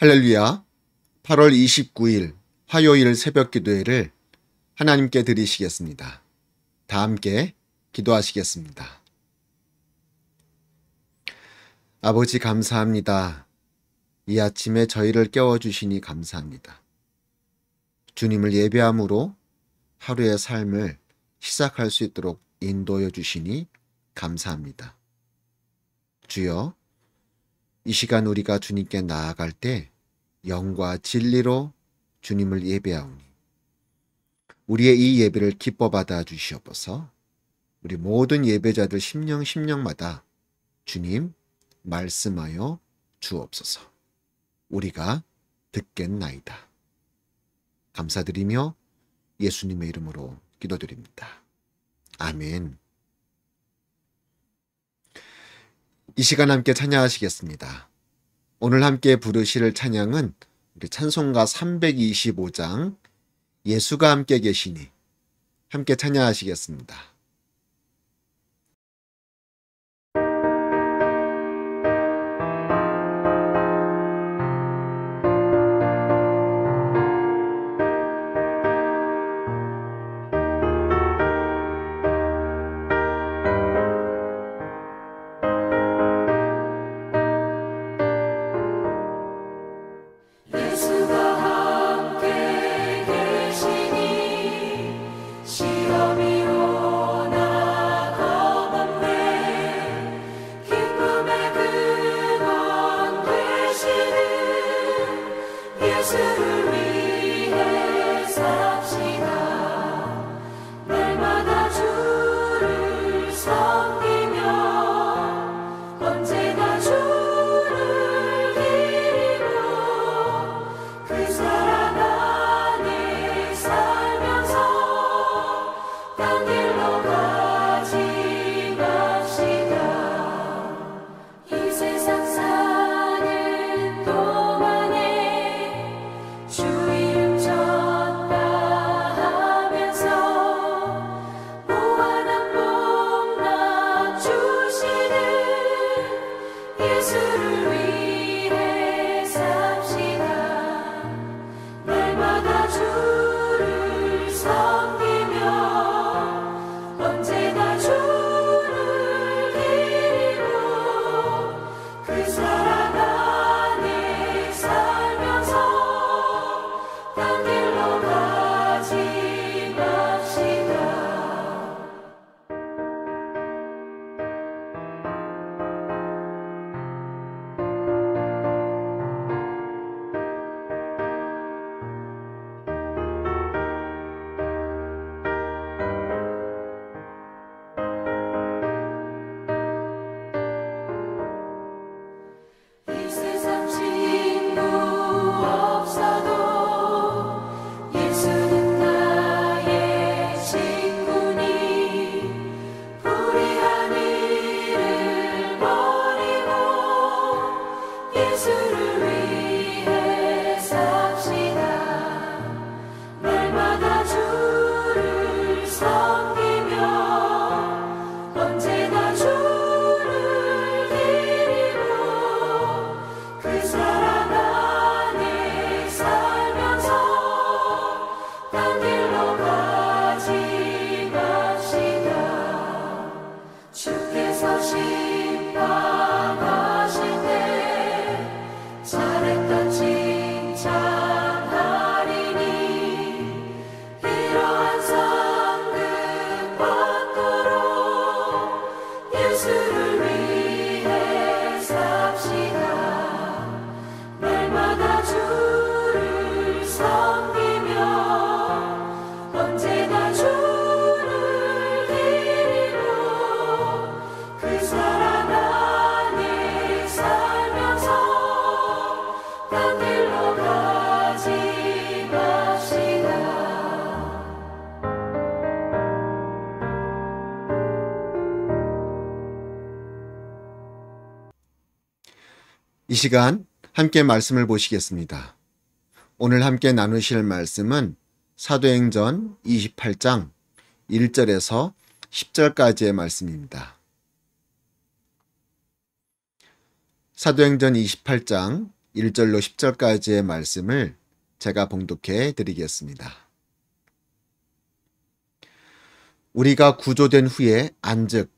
할렐루야. 8월 29일 화요일 새벽 기도회를 하나님께 드리시겠습니다. 다 함께 기도하시겠습니다. 아버지 감사합니다. 이 아침에 저희를 깨워주시니 감사합니다. 주님을 예배함으로 하루의 삶을 시작할 수 있도록 인도해 주시니 감사합니다. 주여, 이 시간 우리가 주님께 나아갈 때 영과 진리로 주님을 예배하오니 우리의 이 예배를 기뻐 받아 주시옵소서 우리 모든 예배자들 심령 심령마다 주님 말씀하여 주옵소서 우리가 듣겠나이다. 감사드리며 예수님의 이름으로 기도드립니다. 아멘. 이 시간 함께 찬양하시겠습니다. 오늘 함께 부르실 찬양은 우리 찬송가 325장 예수가 함께 계시니 함께 찬양하시겠습니다. to 이 시간 함께 말씀을 보시겠습니다. 오늘 함께 나누실 말씀은 사도행전 28장 1절에서 10절까지의 말씀입니다. 사도행전 28장 1절로 10절까지의 말씀을 제가 봉독해 드리겠습니다. 우리가 구조된 후에 안즉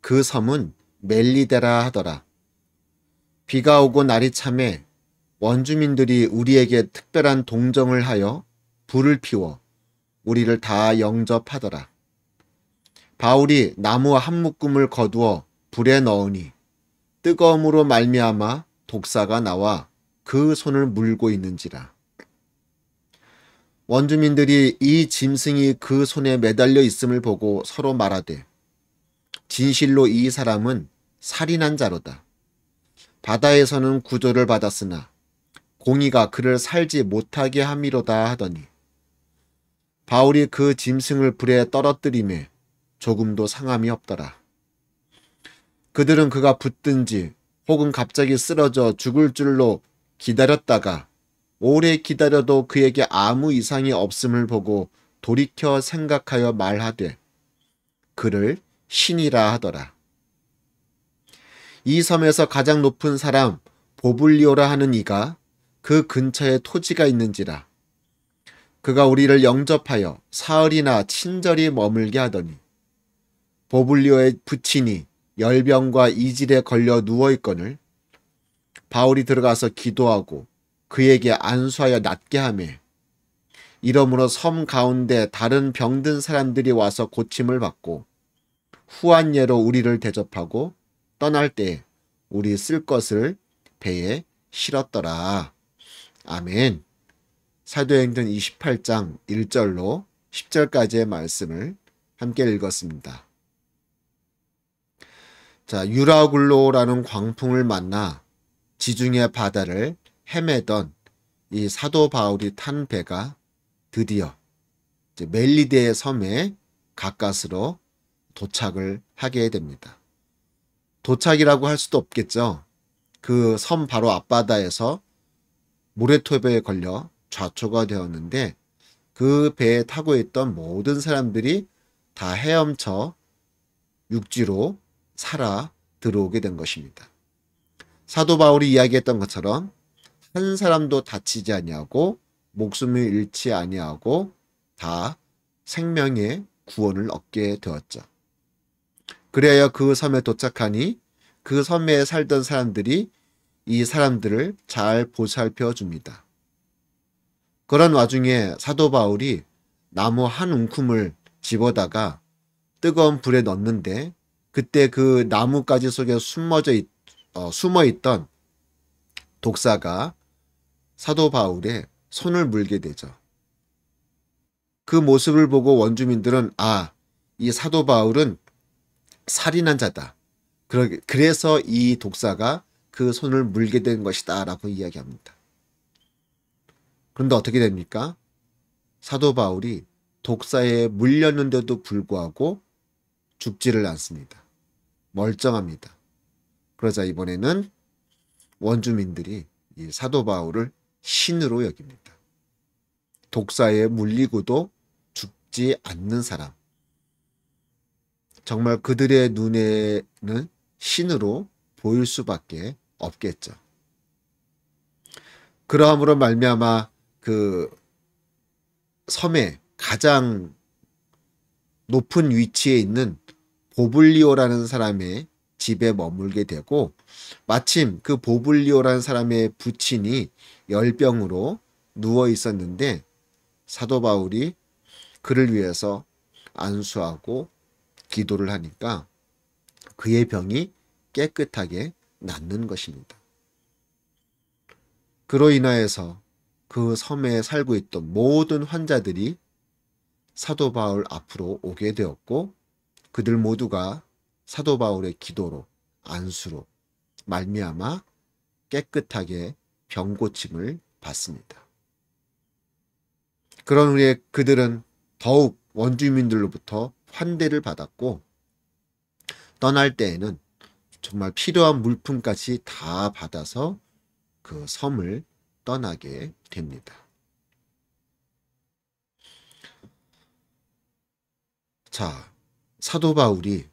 그 섬은 멜리데라 하더라. 비가 오고 날이 참해 원주민들이 우리에게 특별한 동정을 하여 불을 피워 우리를 다 영접하더라. 바울이 나무와 한 묶음을 거두어 불에 넣으니 뜨거움으로 말미암아 독사가 나와 그 손을 물고 있는지라. 원주민들이 이 짐승이 그 손에 매달려 있음을 보고 서로 말하되 진실로 이 사람은 살인한 자로다. 바다에서는 구조를 받았으나 공의가 그를 살지 못하게 함이로다 하더니 바울이 그 짐승을 불에 떨어뜨림에 조금도 상함이 없더라. 그들은 그가 붙든지 혹은 갑자기 쓰러져 죽을 줄로 기다렸다가 오래 기다려도 그에게 아무 이상이 없음을 보고 돌이켜 생각하여 말하되 그를 신이라 하더라. 이 섬에서 가장 높은 사람 보블리오라 하는 이가 그 근처에 토지가 있는지라. 그가 우리를 영접하여 사흘이나 친절히 머물게 하더니 보블리오의 부친이 열병과 이질에 걸려 누워 있거늘 바울이 들어가서 기도하고 그에게 안수하여 낫게 하매 이러므로 섬 가운데 다른 병든 사람들이 와서 고침을 받고 후한 예로 우리를 대접하고 떠날 때 우리 쓸 것을 배에 실었더라. 아멘. 사도행전 28장 1절로 10절까지의 말씀을 함께 읽었습니다. 자, 유라굴로라는 광풍을 만나 지중해 바다를 헤매던 이 사도 바울이 탄 배가 드디어 멜리데의 섬에 가까스로 도착을 하게 됩니다. 도착이라고 할 수도 없겠죠. 그 섬 바로 앞바다에서 모래톱에 걸려 좌초가 되었는데 그 배에 타고 있던 모든 사람들이 다 헤엄쳐 육지로 살아 들어오게 된 것입니다. 사도 바울이 이야기했던 것처럼 한 사람도 다치지 아니하고 목숨을 잃지 아니하고 다 생명의 구원을 얻게 되었죠. 그래야 그 섬에 도착하니 그 섬에 살던 사람들이 이 사람들을 잘 보살펴 줍니다. 그런 와중에 사도 바울이 나무 한웅큼을 집어다가 뜨거운 불에 넣는데 그때 그 나뭇가지 속에 숨어져 있, 어, 숨어 있던 독사가 사도 바울의 손을 물게 되죠. 그 모습을 보고 원주민들은 아, 이 사도 바울은 살인한 자다. 그래서 이 독사가 그 손을 물게 된 것이다 라고 이야기합니다. 그런데 어떻게 됩니까? 사도 바울이 독사에 물렸는데도 불구하고 죽지를 않습니다. 멀쩡합니다. 그러자 이번에는 원주민들이 이 사도 바울을 신으로 여깁니다. 독사에 물리고도 죽지 않는 사람. 정말 그들의 눈에는 신으로 보일 수밖에 없겠죠. 그러함으로 말미암아 그 섬의 가장 높은 위치에 있는 보블리오라는 사람의 집에 머물게 되고 마침 그 보블리오라는 사람의 부친이 열병으로 누워 있었는데 사도 바울이 그를 위해서 안수하고 기도를 하니까 그의 병이 깨끗하게 낫는 것입니다. 그로 인하여서 그 섬에 살고 있던 모든 환자들이 사도 바울 앞으로 오게 되었고 그들 모두가 사도 바울의 기도로 안수로 말미암아 깨끗하게 병 고침을 받습니다. 그런 후에 그들은 더욱 원주민들로부터 환대를 받았고 떠날 때에는 정말 필요한 물품까지 다 받아서 그 섬을 떠나게 됩니다. 자, 사도 바울이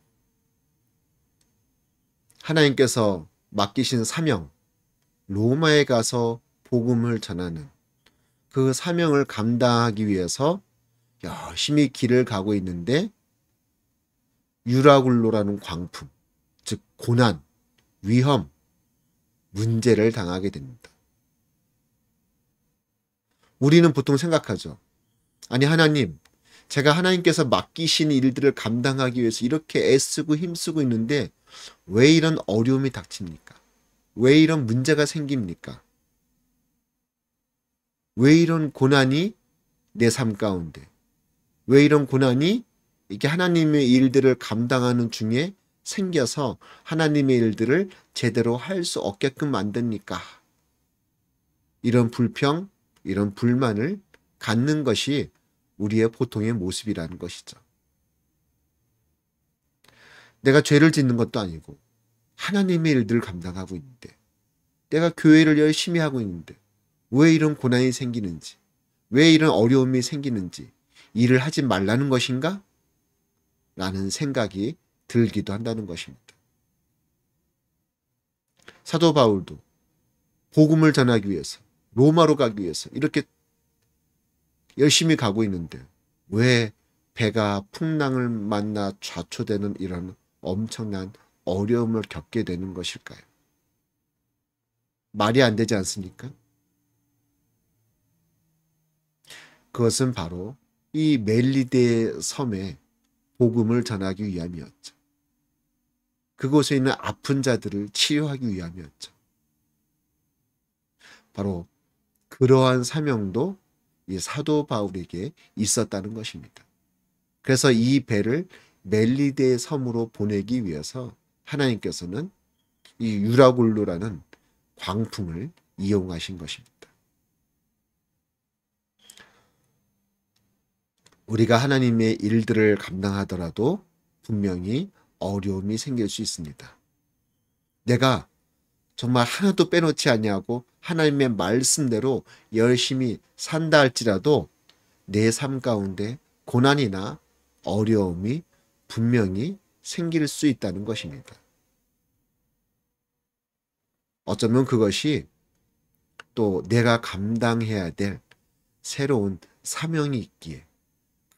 하나님께서 맡기신 사명, 로마에 가서 복음을 전하는 그 사명을 감당하기 위해서 열심히 길을 가고 있는데 유라굴로라는 광풍, 즉 고난, 위험, 문제를 당하게 됩니다. 우리는 보통 생각하죠. 아니 하나님, 제가 하나님께서 맡기신 일들을 감당하기 위해서 이렇게 애쓰고 힘쓰고 있는데 왜 이런 어려움이 닥칩니까? 왜 이런 문제가 생깁니까? 왜 이런 고난이 내 삶 가운데? 왜 이런 고난이 이게 하나님의 일들을 감당하는 중에 생겨서 하나님의 일들을 제대로 할 수 없게끔 만듭니까 이런 불평, 이런 불만을 갖는 것이 우리의 보통의 모습이라는 것이죠. 내가 죄를 짓는 것도 아니고 하나님의 일들을 감당하고 있는데 내가 교회를 열심히 하고 있는데 왜 이런 고난이 생기는지 왜 이런 어려움이 생기는지 일을 하지 말라는 것인가? 라는 생각이 들기도 한다는 것입니다. 사도 바울도 복음을 전하기 위해서 로마로 가기 위해서 이렇게 열심히 가고 있는데 왜 배가 풍랑을 만나 좌초되는 이런 엄청난 어려움을 겪게 되는 것일까요? 말이 안 되지 않습니까? 그것은 바로 이 멜리데 섬에 복음을 전하기 위함이었죠. 그곳에 있는 아픈 자들을 치유하기 위함이었죠. 바로 그러한 사명도 이 사도 바울에게 있었다는 것입니다. 그래서 이 배를 멜리데 섬으로 보내기 위해서 하나님께서는 이 유라굴루라는 광풍을 이용하신 것입니다. 우리가 하나님의 일들을 감당하더라도 분명히 어려움이 생길 수 있습니다. 내가 정말 하나도 빼놓지 아니하고 하나님의 말씀대로 열심히 산다 할지라도 내 삶 가운데 고난이나 어려움이 분명히 생길 수 있다는 것입니다. 어쩌면 그것이 또 내가 감당해야 될 새로운 사명이 있기에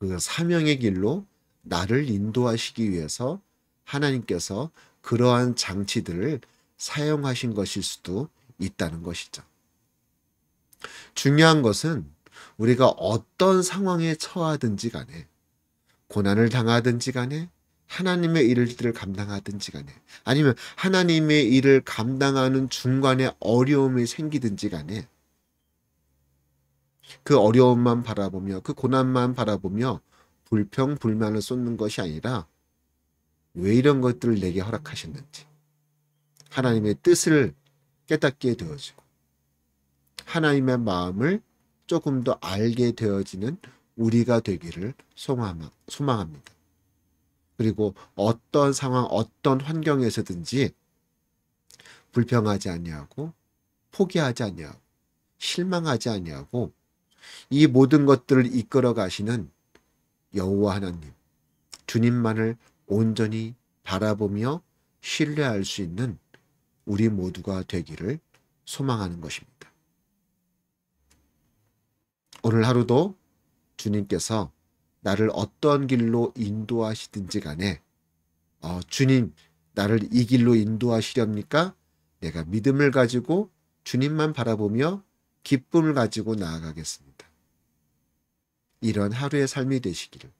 그 사명의 길로 나를 인도하시기 위해서 하나님께서 그러한 장치들을 사용하신 것일 수도 있다는 것이죠. 중요한 것은 우리가 어떤 상황에 처하든지 간에 고난을 당하든지 간에 하나님의 일들을 감당하든지 간에 아니면 하나님의 일을 감당하는 중간에 어려움이 생기든지 간에 그 어려움만 바라보며 그 고난만 바라보며 불평 불만을 쏟는 것이 아니라 왜 이런 것들을 내게 허락하셨는지 하나님의 뜻을 깨닫게 되어지고 하나님의 마음을 조금 더 알게 되어지는 우리가 되기를 소망합니다. 그리고 어떤 상황, 어떤 환경에서든지 불평하지 아니하고 포기하지 아니하고 실망하지 아니하고 이 모든 것들을 이끌어 가시는 여호와 하나님, 주님만을 온전히 바라보며 신뢰할 수 있는 우리 모두가 되기를 소망하는 것입니다. 오늘 하루도 주님께서 나를 어떤 길로 인도하시든지 간에 어, 주님 나를 이 길로 인도하시렵니까? 내가 믿음을 가지고 주님만 바라보며 기쁨을 가지고 나아가겠습니다. 이런 하루의 삶이 되시기를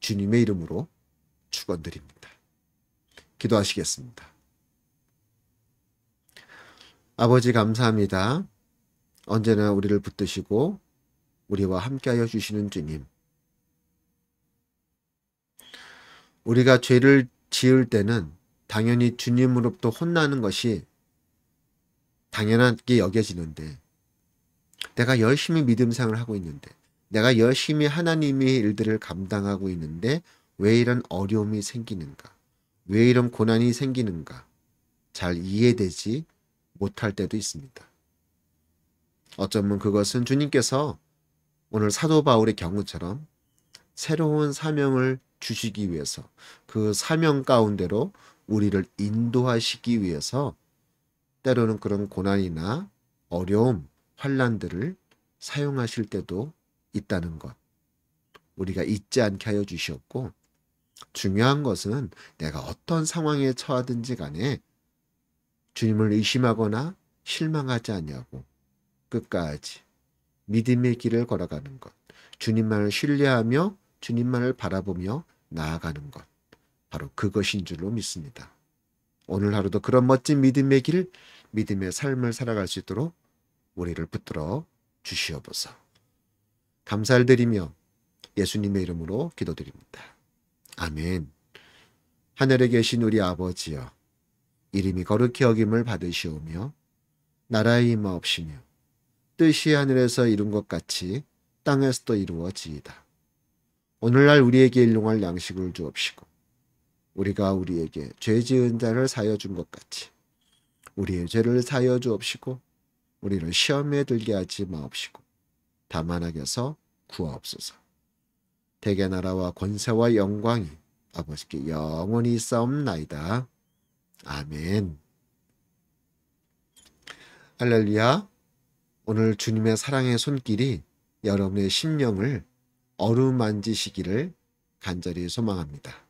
주님의 이름으로 축원드립니다. 기도하시겠습니다. 아버지 감사합니다. 언제나 우리를 붙드시고 우리와 함께하여 주시는 주님. 우리가 죄를 지을 때는 당연히 주님으로부터 혼나는 것이 당연하게 여겨지는데 내가 열심히 믿음상을 하고 있는데, 내가 열심히 하나님의 일들을 감당하고 있는데, 왜 이런 어려움이 생기는가? 왜 이런 고난이 생기는가? 잘 이해되지 못할 때도 있습니다. 어쩌면 그것은 주님께서 오늘 사도 바울의 경우처럼 새로운 사명을 주시기 위해서 그 사명 가운데로 우리를 인도하시기 위해서 때로는 그런 고난이나 어려움, 환란들을 사용하실 때도 있다는 것 우리가 잊지 않게 하여 주시옵고 중요한 것은 내가 어떤 상황에 처하든지 간에 주님을 의심하거나 실망하지 않냐고 끝까지 믿음의 길을 걸어가는 것 주님만을 신뢰하며 주님만을 바라보며 나아가는 것 바로 그것인 줄로 믿습니다. 오늘 하루도 그런 멋진 믿음의 길, 믿음의 삶을 살아갈 수 있도록 우리를 붙들어 주시옵소서. 감사를 드리며 예수님의 이름으로 기도드립니다. 아멘. 하늘에 계신 우리 아버지여 이름이 거룩히 여김을 받으시오며 나라의 임하옵시며 뜻이 하늘에서 이룬 것 같이 땅에서도 이루어지이다. 오늘날 우리에게 일용할 양식을 주옵시고 우리가 우리에게 죄 지은 자를 사여 준 것 같이 우리의 죄를 사여 주옵시고 우리를 시험에 들게 하지 마옵시고 다만 악에서 구하옵소서. 대개 나라와 권세와 영광이 아버지께 영원히 있사옵나이다. 아멘. 할렐루야. 오늘 주님의 사랑의 손길이 여러분의 심령을 어루만지시기를 간절히 소망합니다.